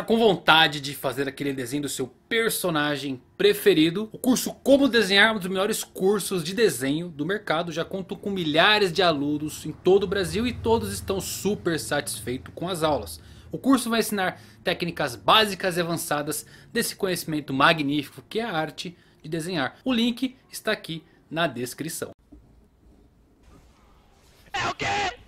está com vontade de fazer aquele desenho do seu personagem preferido, o curso Como Desenhar é um dos melhores cursos de desenho do mercado. Já conto com milhares de alunos em todo o Brasil e todos estão super satisfeitos com as aulas. O curso vai ensinar técnicas básicas e avançadas desse conhecimento magnífico que é a arte de desenhar. O link está aqui na descrição. É o quê?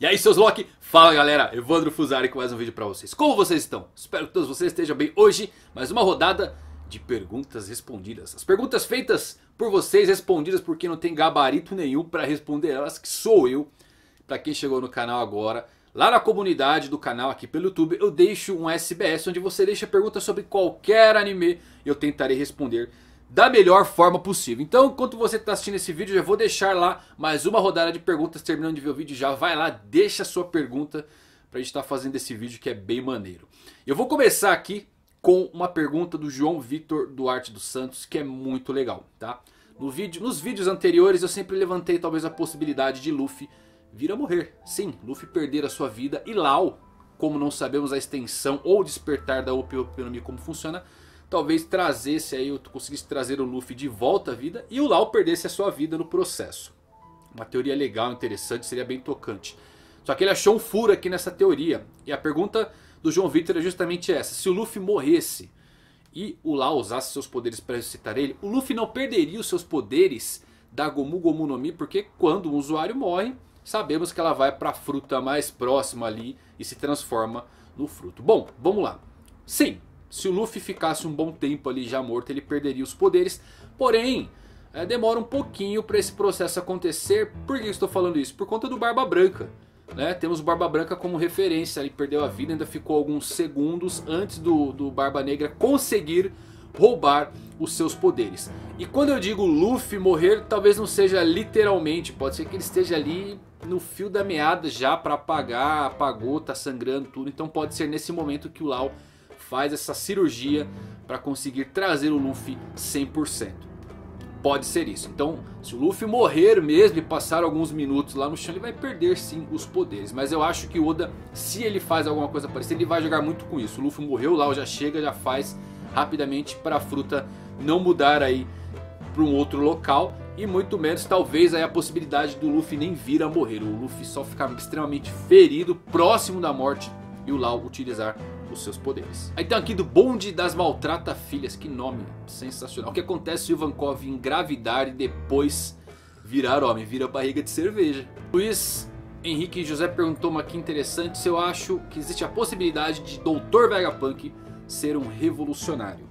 E aí seus Loki, fala galera, Evandro Fusari com mais um vídeo pra vocês. Como vocês estão? Espero que todos vocês estejam bem hoje, mais uma rodada de perguntas respondidas. As perguntas feitas por vocês, respondidas porque não tem gabarito nenhum pra responder elas, que sou eu. Pra quem chegou no canal agora, lá na comunidade do canal aqui pelo YouTube, eu deixo um SBS onde você deixa perguntas sobre qualquer anime e eu tentarei responder da melhor forma possível. Então, enquanto você está assistindo esse vídeo, já vou deixar lá mais uma rodada de perguntas. Terminando de ver o vídeo já, vai lá, deixa a sua pergunta para a gente estar tá fazendo esse vídeo que é bem maneiro. Eu vou começar aqui com uma pergunta do João Vitor Duarte dos Santos, que é muito legal, tá? No vídeo, nos vídeos anteriores eu sempre levantei talvez a possibilidade de Luffy vir a morrer. Sim, Luffy perder a sua vida e Lau, como não sabemos a extensão ou despertar da Opionomi como funciona, talvez trazesse aí, conseguisse trazer o Luffy de volta à vida e o Lau perdesse a sua vida no processo. Uma teoria legal, interessante, seria bem tocante. Só que ele achou um furo aqui nessa teoria. E a pergunta do João Vitor é justamente essa. Se o Luffy morresse e o Lau usasse seus poderes para ressuscitar ele, o Luffy não perderia os seus poderes da Gomu Gomu no Mi, porque quando um usuário morre, sabemos que ela vai para a fruta mais próxima ali e se transforma no fruto. Bom, vamos lá. Sim, se o Luffy ficasse um bom tempo ali já morto, ele perderia os poderes. Porém, é, demora um pouquinho para esse processo acontecer. Por que estou falando isso? Por conta do Barba Branca. Né? Temos o Barba Branca como referência. Ele perdeu a vida, ainda ficou alguns segundos antes do, do Barba Negra conseguir roubar os seus poderes. E quando eu digo Luffy morrer, talvez não seja literalmente, pode ser que ele esteja ali no fio da meada já para apagar, apagou, tá sangrando tudo, então pode ser nesse momento que o Lau faz essa cirurgia para conseguir trazer o Luffy 100%. Pode ser isso. Então, se o Luffy morrer mesmo e passar alguns minutos lá no chão, ele vai perder sim os poderes. Mas eu acho que Oda, se ele faz alguma coisa parecida, ele vai jogar muito com isso. O Luffy morreu lá, já chega, já faz rapidamente para a fruta não mudar aí para um outro local. E muito menos talvez aí a possibilidade do Luffy nem vir a morrer. O Luffy só ficar extremamente ferido, próximo da morte. E o Lau utilizar os seus poderes. Aí tem então, aqui do bonde das maltrata filhas, que nome sensacional. O que acontece se o Ivankov engravidar e depois virar homem, vira barriga de cerveja. Luiz Henrique José perguntou uma aqui interessante se eu acho que existe a possibilidade de Dr. Vegapunk ser um revolucionário.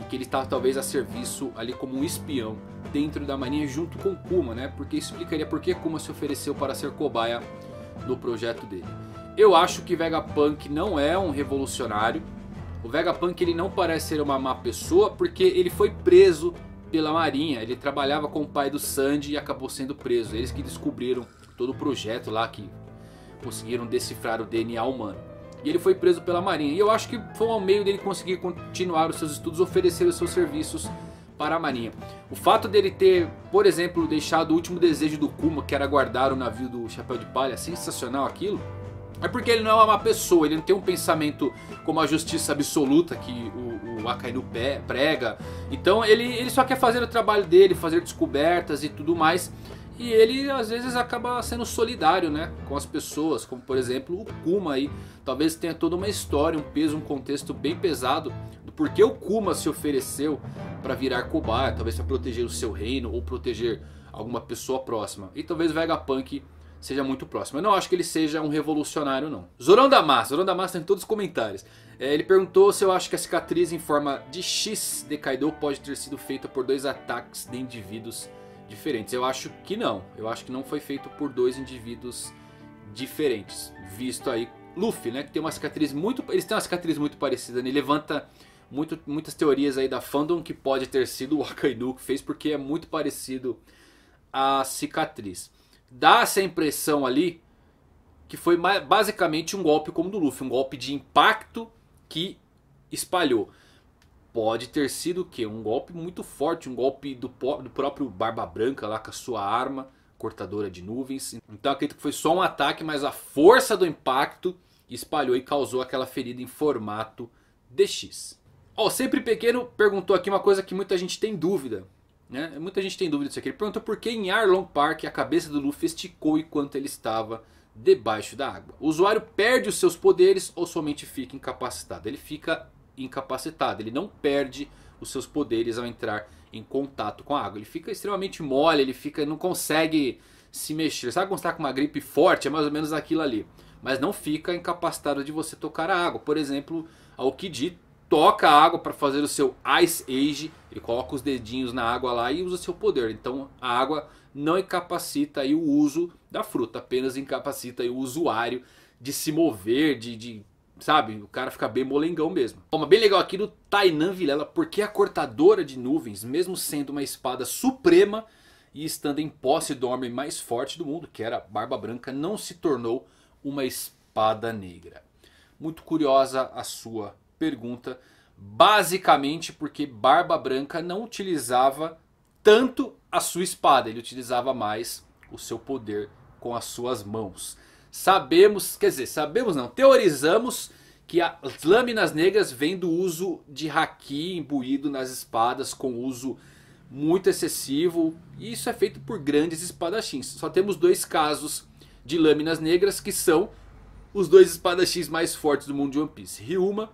E que ele está talvez a serviço ali como um espião dentro da marinha junto com Kuma, né? Porque isso explicaria por que Kuma se ofereceu para ser cobaia no projeto dele. Eu acho que Vegapunk não é um revolucionário. O Vegapunk ele não parece ser uma má pessoa porque ele foi preso pela marinha. Ele trabalhava com o pai do Sandy e acabou sendo preso. Eles que descobriram todo o projeto lá que conseguiram decifrar o DNA humano. E ele foi preso pela marinha. E eu acho que foi um meio dele conseguir continuar os seus estudos, oferecer os seus serviços para a marinha. O fato dele ter, por exemplo, deixado o último desejo do Kuma, que era guardar o navio do Chapéu de Palha, sensacional aquilo é porque ele não é uma pessoa, ele não tem um pensamento como a justiça absoluta que o, o Akainu prega. Então ele, ele só quer fazer o trabalho dele, fazer descobertas e tudo mais. E ele às vezes acaba sendo solidário né, com as pessoas, como por exemplo o Kuma aí. Talvez tenha toda uma história, um peso, um contexto bem pesado do porquê o Kuma se ofereceu para virar cobaia, talvez para proteger o seu reino ou proteger alguma pessoa próxima. E talvez o Vegapunk seja muito próximo. Eu não acho que ele seja um revolucionário não. Zorão da Massa, Zorão da Massa tem tá todos os comentários. É, ele perguntou se eu acho que a cicatriz em forma de X de Kaido pode ter sido feita por dois ataques de indivíduos diferentes. Eu acho que não. Eu acho que não foi feito por dois indivíduos diferentes. Visto aí Luffy, né? Que tem uma cicatriz muito... Eles têm uma cicatriz muito parecida. Né, ele levanta muito, muitas teorias aí da fandom que pode ter sido o Akainu que fez. Porque é muito parecido a cicatriz dá essa impressão ali que foi basicamente um golpe como do Luffy, um golpe de impacto que espalhou. Pode ter sido o quê? Um golpe muito forte, um golpe do, do próprio Barba Branca lá com a sua arma cortadora de nuvens. Então acredito que foi só um ataque, mas a força do impacto espalhou e causou aquela ferida em formato DX. Ó, oh, sempre pequeno perguntou aqui uma coisa que muita gente tem dúvida. Né? Muita gente tem dúvida disso aqui. Ele pergunta por que em Arlong Park a cabeça do Luffy esticou enquanto ele estava debaixo da água. O usuário perde os seus poderes ou somente fica incapacitado? Ele fica incapacitado, ele não perde os seus poderes ao entrar em contato com a água. Ele fica extremamente mole, ele fica, não consegue se mexer. Sabe quando está com uma gripe forte? É mais ou menos aquilo ali. Mas não fica incapacitado de você tocar a água. Por exemplo, a Okiji toca a água para fazer o seu Ice Age, ele coloca os dedinhos na água lá e usa seu poder. Então a água não incapacita o uso da fruta, apenas incapacita o usuário de se mover, de, de sabe? O cara fica bem molengão mesmo. Uma bem legal aqui do Tainan Vilela, porque a cortadora de nuvens, mesmo sendo uma espada suprema e estando em posse do homem mais forte do mundo, que era Barba Branca, não se tornou uma espada negra. Muito curiosa a sua pergunta, basicamente porque Barba Branca não utilizava tanto a sua espada, ele utilizava mais o seu poder com as suas mãos. Sabemos, quer dizer, sabemos não, teorizamos que as lâminas negras vêm do uso de haki imbuído nas espadas com uso muito excessivo. E isso é feito por grandes espadachins. Só temos dois casos de lâminas negras que são os dois espadachins mais fortes do mundo de One Piece. Ryuma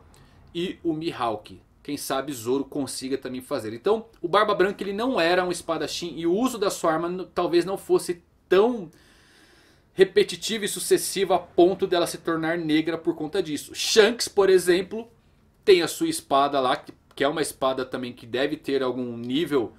e o Mihawk. Quem sabe Zoro consiga também fazer. Então, o Barba Branca ele não era um espadachim e o uso da sua arma talvez não fosse tão repetitiva e sucessiva a ponto dela se tornar negra por conta disso. Shanks, por exemplo, tem a sua espada lá, que é uma espada também que deve ter algum nível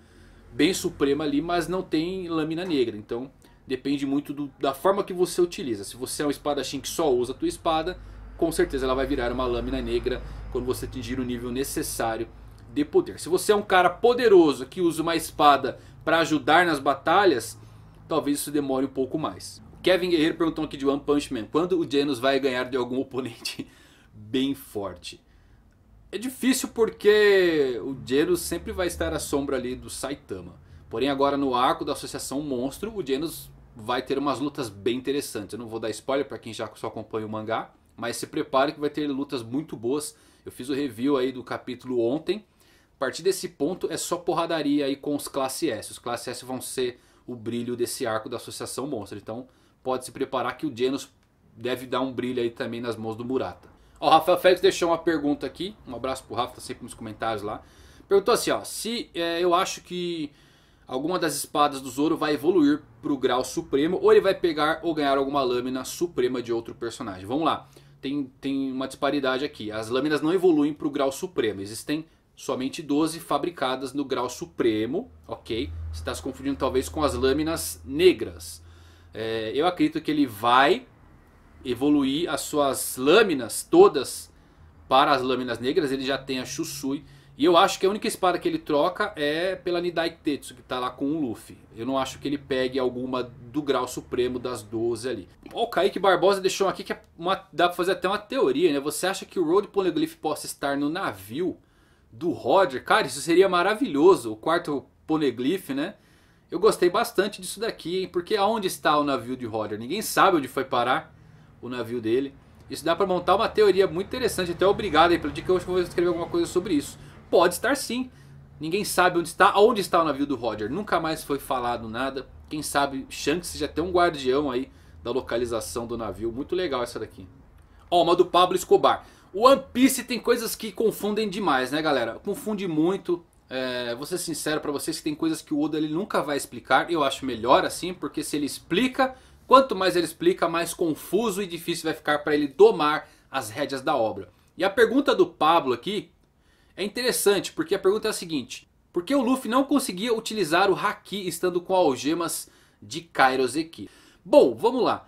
bem supremo ali, mas não tem lâmina negra. Então depende muito do, da forma que você utiliza. Se você é um espadachim que só usa a tua espada, com certeza ela vai virar uma lâmina negra quando você atingir o nível necessário de poder. Se você é um cara poderoso que usa uma espada para ajudar nas batalhas, talvez isso demore um pouco mais. Kevin Guerreiro perguntou aqui de One Punch Man, quando o Genos vai ganhar de algum oponente bem forte? É difícil porque o Genos sempre vai estar à sombra ali do Saitama. Porém agora no arco da Associação Monstro, o Genos vai ter umas lutas bem interessantes. Eu não vou dar spoiler para quem já só acompanha o mangá. Mas se prepare que vai ter lutas muito boas. Eu fiz o review aí do capítulo ontem. A partir desse ponto é só porradaria aí com os classe S. Os classe S vão ser o brilho desse arco da Associação Monstro. Então pode se preparar que o Genos deve dar um brilho aí também nas mãos do Murata. Ó, o Rafael Félix deixou uma pergunta aqui. Um abraço pro Rafa, tá sempre nos comentários lá. Perguntou assim, ó. Se é, eu acho que alguma das espadas do Zoro vai evoluir pro grau supremo. Ou ele vai pegar ou ganhar alguma lâmina suprema de outro personagem. Vamos lá tem, tem uma disparidade aqui. As lâminas não evoluem para o grau supremo. Existem somente 12 fabricadas no grau supremo, ok? Você está se confundindo talvez com as lâminas negras. É, eu acredito que ele vai evoluir as suas lâminas todas para as lâminas negras. Ele já tem a Shusui e eu acho que a única espada que ele troca é pela Nidai Tetsu, que tá lá com o Luffy. Eu não acho que ele pegue alguma do grau supremo das 12 ali. Ó, o Kaique Barbosa deixou aqui que é uma, dá pra fazer até uma teoria, né? Você acha que o Road Poneglyph possa estar no navio do Roger? Cara, isso seria maravilhoso, o quarto Poneglyph, né? Eu gostei bastante disso daqui, hein? Porque aonde está o navio de Roger? Ninguém sabe onde foi parar o navio dele. Isso dá pra montar uma teoria muito interessante. Até obrigado aí pelo dia que eu acho que eu vou escrever alguma coisa sobre isso. Pode estar sim. Ninguém sabe onde está, onde está o navio do Roger. Nunca mais foi falado nada. Quem sabe Shanks já tem um guardião aí da localização do navio. Muito legal essa daqui. Ó, uma do Pablo Escobar. O One Piece tem coisas que confundem demais, né galera? Confunde muito. É, vou ser sincero para vocês que tem coisas que o Oda ele nunca vai explicar. Eu acho melhor assim, porque se ele explica, quanto mais ele explica, mais confuso e difícil vai ficar para ele domar as rédeas da obra. E a pergunta do Pablo aqui, é interessante porque a pergunta é a seguinte. Por que o Luffy não conseguia utilizar o Haki estando com algemas de Kairoseki? Bom, vamos lá.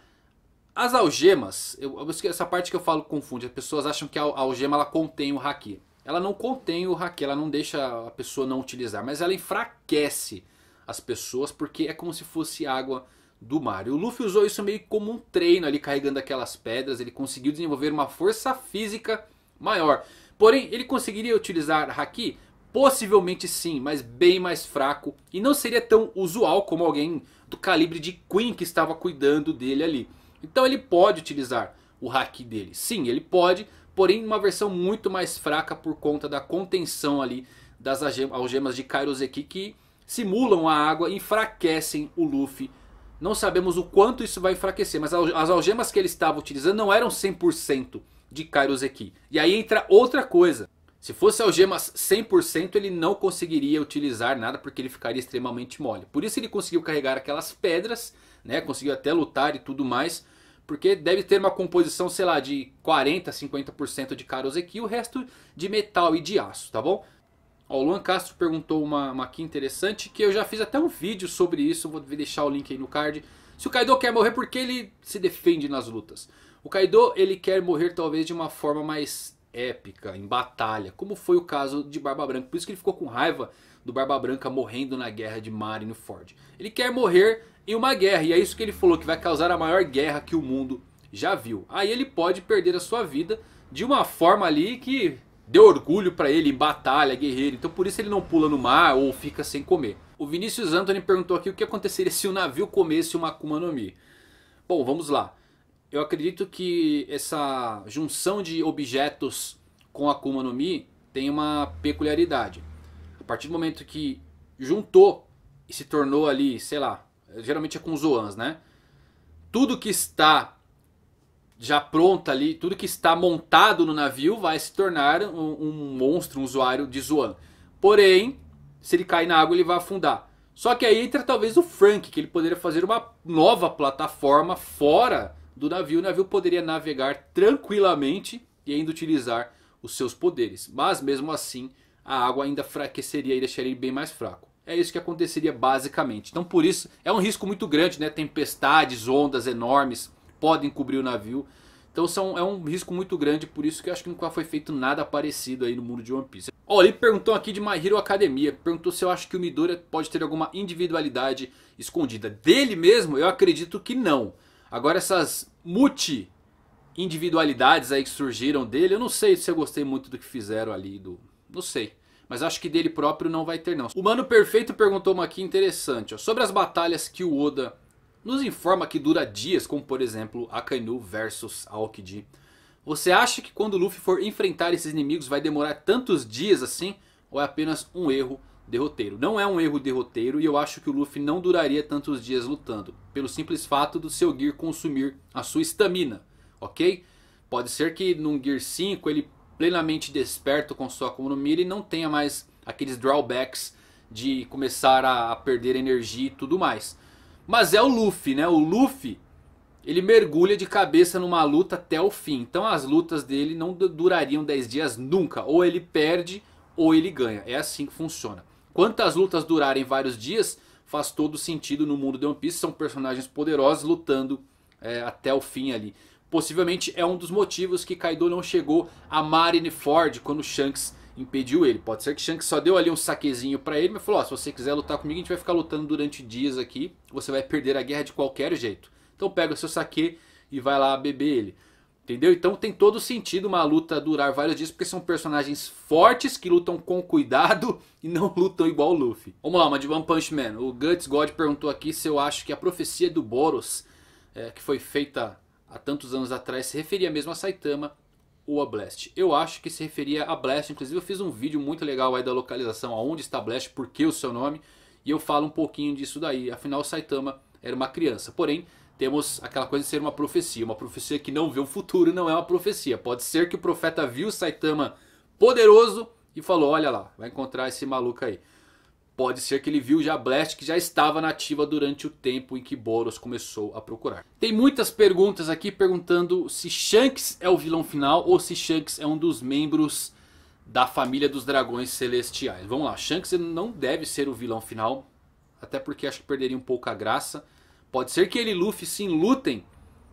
As algemas, eu, essa parte que eu falo confunde. As pessoas acham que a, algema ela contém o Haki. Ela não contém o Haki, ela não deixa a pessoa não utilizar. Mas ela enfraquece as pessoas porque é como se fosse água do mar. E o Luffy usou isso meio como um treino ali carregando aquelas pedras. Ele conseguiu desenvolver uma força física maior. Porém, ele conseguiria utilizar Haki? Possivelmente sim, mas bem mais fraco. E não seria tão usual como alguém do calibre de Queen que estava cuidando dele ali. Então ele pode utilizar o Haki dele. Sim, ele pode, porém uma versão muito mais fraca por conta da contenção ali das algemas de Kairoseki que simulam a água e enfraquecem o Luffy. Não sabemos o quanto isso vai enfraquecer, mas as algemas que ele estava utilizando não eram 100% de Kairoseki. E aí entra outra coisa. Se fosse algemas 100% ele não conseguiria utilizar nada porque ele ficaria extremamente mole. Por isso ele conseguiu carregar aquelas pedras, né? conseguiu até lutar e tudo mais. Porque deve ter uma composição, sei lá, de 40, 50% de Karoseki e o resto de metal e de aço, tá bom? Ó, o Luan Castro perguntou uma, uma aqui interessante que eu já fiz até um vídeo sobre isso, vou deixar o link aí no card. Se o Kaido quer morrer, por que ele se defende nas lutas? O Kaido ele quer morrer talvez de uma forma mais épica, em batalha, como foi o caso de Barba Branca. Por isso que ele ficou com raiva do Barba Branca morrendo na guerra de Marineford. Ele quer morrer em uma guerra, e é isso que ele falou, que vai causar a maior guerra que o mundo já viu. Aí ele pode perder a sua vida de uma forma ali que deu orgulho para ele em batalha, guerreiro. Então por isso ele não pula no mar ou fica sem comer. O Vinícius Anthony perguntou aqui o que aconteceria se o navio comesse uma Akuma no Mi. Bom, vamos lá eu acredito que essa junção de objetos com Akuma no Mi tem uma peculiaridade. A partir do momento que juntou e se tornou ali, sei lá, geralmente é com Zoans, né? Tudo que está já pronto ali, tudo que está montado no navio vai se tornar um, um monstro, um usuário de Zoan. Porém, se ele cair na água ele vai afundar. Só que aí entra talvez o Frank, que ele poderia fazer uma nova plataforma fora do navio, o navio poderia navegar tranquilamente e ainda utilizar os seus poderes. Mas mesmo assim, a água ainda fraqueceria e deixaria ele bem mais fraco. É isso que aconteceria basicamente. Então por isso é um risco muito grande, né? Tempestades, ondas enormes podem cobrir o navio. Então são, é um risco muito grande, por isso que eu acho que nunca foi feito nada parecido aí no mundo de One Piece. Ó, ele perguntou aqui de My Hero Academia, perguntou se eu acho que o Midori pode ter alguma individualidade escondida. Dele mesmo, eu acredito que não. Agora essas multi individualidades aí que surgiram dele, eu não sei se eu gostei muito do que fizeram ali do, não sei. Mas acho que dele próprio não vai ter não. O Mano Perfeito perguntou uma aqui interessante. Ó, sobre as batalhas que o Oda nos informa que dura dias. Como por exemplo Akainu versus Aokiji. Você acha que quando o Luffy for enfrentar esses inimigos vai demorar tantos dias assim? Ou é apenas um erro de roteiro. Não é um erro de roteiro e eu acho que o Luffy não duraria tantos dias lutando, pelo simples fato do seu Gear consumir a sua estamina, ok? Pode ser que num Gear 5 ele plenamente desperto com sua Akuma no Mi, ele não tenha mais aqueles drawbacks de começar a perder energia e tudo mais. Mas é o Luffy, né? O Luffy, ele mergulha de cabeça numa luta até o fim. Então as lutas dele não durariam 10 dias nunca. Ou ele perde ou ele ganha. É assim que funciona. Quantas lutas durarem vários dias faz todo sentido no mundo de One Piece. São personagens poderosos lutando é, até o fim ali. Possivelmente é um dos motivos que Kaido não chegou a Marineford quando Shanks impediu ele. Pode ser que Shanks só deu ali um saquezinho pra ele, mas falou, oh, se você quiser lutar comigo, a gente vai ficar lutando durante dias aqui. Você vai perder a guerra de qualquer jeito. Então pega o seu saque e vai lá beber ele. Entendeu? Então tem todo sentido uma luta durar vários dias, porque são personagens fortes que lutam com cuidado e não lutam igual o Luffy. Vamos lá, uma de One Punch Man. O Guts God perguntou aqui se eu acho que a profecia do Boros, é, que foi feita há tantos anos atrás, se referia mesmo a Saitama ou a Blast. Eu acho que se referia a Blast, inclusive eu fiz um vídeo muito legal aí da localização, aonde está Blast, por que o seu nome, e eu falo um pouquinho disso daí. Afinal, Saitama era uma criança, porém temos aquela coisa de ser uma profecia. Uma profecia que não vê o futuro não é uma profecia. Pode ser que o profeta viu Saitama poderoso e falou: Olha lá, vai encontrar esse maluco aí. Pode ser que ele viu já Blast que já estava nativa durante o tempo em que Boros começou a procurar. Tem muitas perguntas aqui perguntando se Shanks é o vilão final ou se Shanks é um dos membros da família dos dragões celestiais. Vamos lá, Shanks não deve ser o vilão final, até porque acho que perderia um pouco a graça. Pode ser que ele e Luffy sim lutem,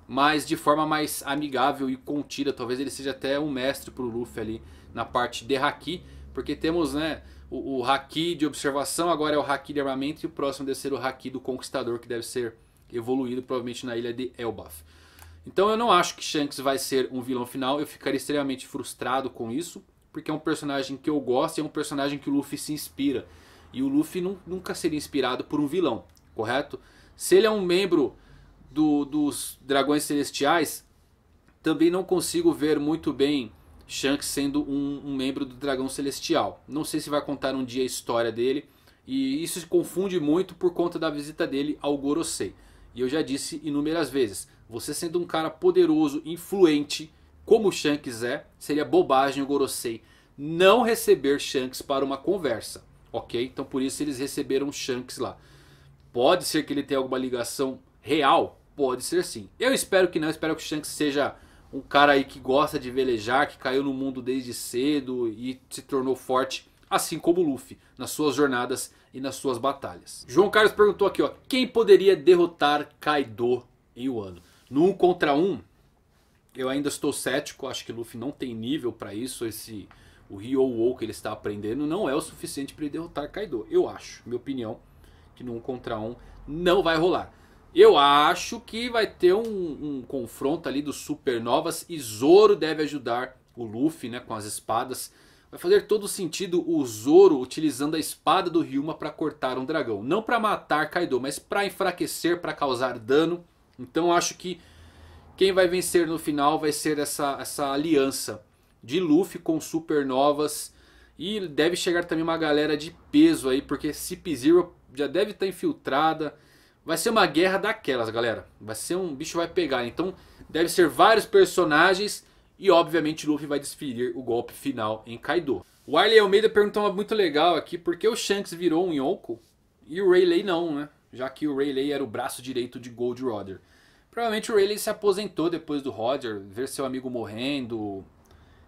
mas de forma mais amigável e contida. Talvez ele seja até um mestre pro Luffy ali na parte de Haki. Porque temos né, o, o Haki de observação, agora é o Haki de armamento. E o próximo deve ser o Haki do Conquistador, que deve ser evoluído provavelmente na ilha de Elbaf. Então eu não acho que Shanks vai ser um vilão final. Eu ficaria extremamente frustrado com isso. Porque é um personagem que eu gosto e é um personagem que o Luffy se inspira. E o Luffy nunca seria inspirado por um vilão, correto? Se ele é um membro do, dos Dragões Celestiais, também não consigo ver muito bem Shanks sendo um, um, membro do Dragão Celestial. Não sei se vai contar um dia a história dele. E isso se confunde muito por conta da visita dele ao Gorosei. E eu já disse inúmeras vezes. Você sendo um cara poderoso, influente, como o Shanks é, seria bobagem o Gorosei não receber Shanks para uma conversa. Ok? Então por isso eles receberam Shanks lá. Pode ser que ele tenha alguma ligação real? Pode ser sim. Eu espero que não, espero que o Shanks seja um cara aí que gosta de velejar, que caiu no mundo desde cedo e se tornou forte, assim como o Luffy, nas suas jornadas e nas suas batalhas. João Carlos perguntou aqui, ó, quem poderia derrotar Kaido em Wano? No 1 contra 1, eu ainda estou cético, acho que Luffy não tem nível para isso, esse o Ryo que ele está aprendendo não é o suficiente para ele derrotar Kaido, eu acho, minha opinião que no um contra um não vai rolar. Eu acho que vai ter um, um confronto ali dos supernovas e Zoro deve ajudar o Luffy né, com as espadas. Vai fazer todo sentido o Zoro utilizando a espada do Ryuma para cortar um dragão. Não para matar Kaido, mas para enfraquecer, para causar dano. Então acho que quem vai vencer no final vai ser essa, essa aliança de Luffy com supernovas e deve chegar também uma galera de peso aí, porque Cip Zero já deve estar tá infiltrada. Vai ser uma guerra daquelas, galera. Vai ser um bicho vai pegar. Então, deve ser vários personagens e obviamente Luffy vai desferir o golpe final em Kaido. O Arley Almeida perguntou uma muito legal aqui, por que o Shanks virou um Yonko e o Rayleigh não, né? Já que o Rayleigh era o braço direito de Gold Roger. Provavelmente o Rayleigh se aposentou depois do Roger, ver seu amigo morrendo,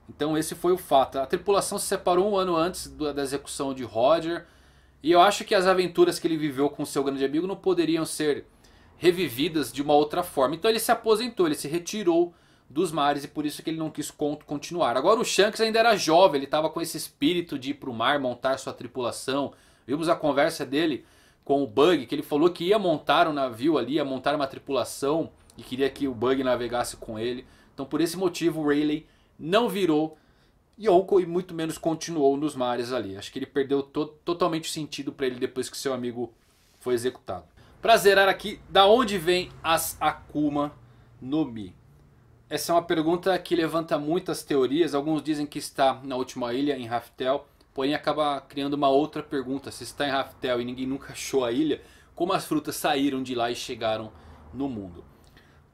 então esse foi o fato. A tripulação se separou um ano antes da execução de Roger. E eu acho que as aventuras que ele viveu com seu grande amigo não poderiam ser revividas de uma outra forma. Então ele se aposentou, ele se retirou dos mares e por isso que ele não quis continuar. Agora o Shanks ainda era jovem, ele estava com esse espírito de ir para o mar, montar sua tripulação. Vimos a conversa dele com o Bug, que ele falou que ia montar um navio ali, ia montar uma tripulação e queria que o Bug navegasse com ele. Então por esse motivo o Rayleigh não virou Yonko e muito menos continuou nos mares ali. Acho que ele perdeu to totalmente sentido para ele depois que seu amigo foi executado. Pra zerar aqui, da onde vem as Akuma no Mi? Essa é uma pergunta que levanta muitas teorias. Alguns dizem que está na última ilha, em Raftel. Porém acaba criando uma outra pergunta. Se está em Raftel e ninguém nunca achou a ilha, como as frutas saíram de lá e chegaram no mundo?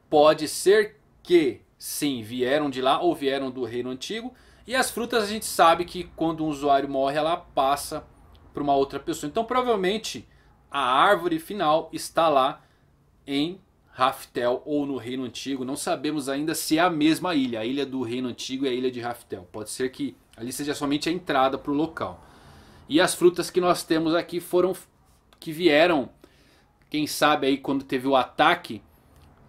Pode ser que sim, vieram de lá ou vieram do reino antigo. E as frutas a gente sabe que quando um usuário morre, ela passa para uma outra pessoa. Então provavelmente a árvore final está lá em Raftel ou no Reino Antigo. Não sabemos ainda se é a mesma ilha. A ilha do Reino Antigo e é a ilha de Raftel. Pode ser que ali seja somente a entrada para o local. E as frutas que nós temos aqui foram que vieram, quem sabe aí quando teve o ataque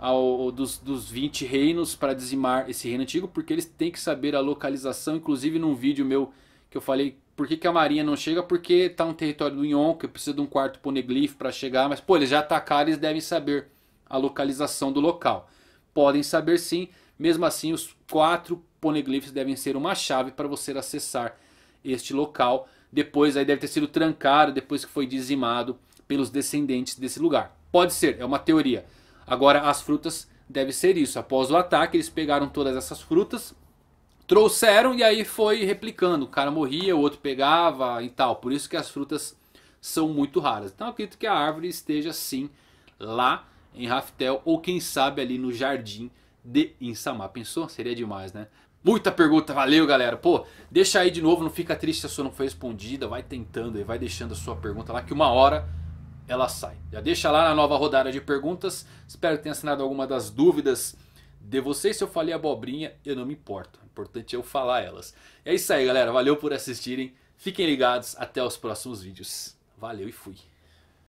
ao, dos, dos 20 reinos para dizimar esse reino antigo, porque eles têm que saber a localização, inclusive num vídeo meu que eu falei por que, que a marinha não chega, porque está no território do Yonk, que precisa de um quarto poneglyph para chegar, mas pô, eles já atacaram, eles devem saber a localização do local. Podem saber sim, mesmo assim os quatro poneglyphs devem ser uma chave para você acessar este local. Depois aí deve ter sido trancado, depois que foi dizimado pelos descendentes desse lugar. Pode ser, é uma teoria. Agora, as frutas deve ser isso. Após o ataque, eles pegaram todas essas frutas, trouxeram e aí foi replicando. O cara morria, o outro pegava e tal. Por isso que as frutas são muito raras. Então acredito que a árvore esteja sim lá em Raftel ou quem sabe ali no jardim de Insama. Pensou? Seria demais, né? Muita pergunta, valeu galera. Pô, deixa aí de novo, não fica triste se a sua não foi respondida. Vai tentando aí, vai deixando a sua pergunta lá que uma hora ela sai. Já deixa lá na nova rodada de perguntas. Espero que tenha assinado alguma das dúvidas de vocês. Se eu falei abobrinha, eu não me importo. O importante é eu falar elas. É isso aí, galera. Valeu por assistirem. Fiquem ligados. Até os próximos vídeos. Valeu e fui.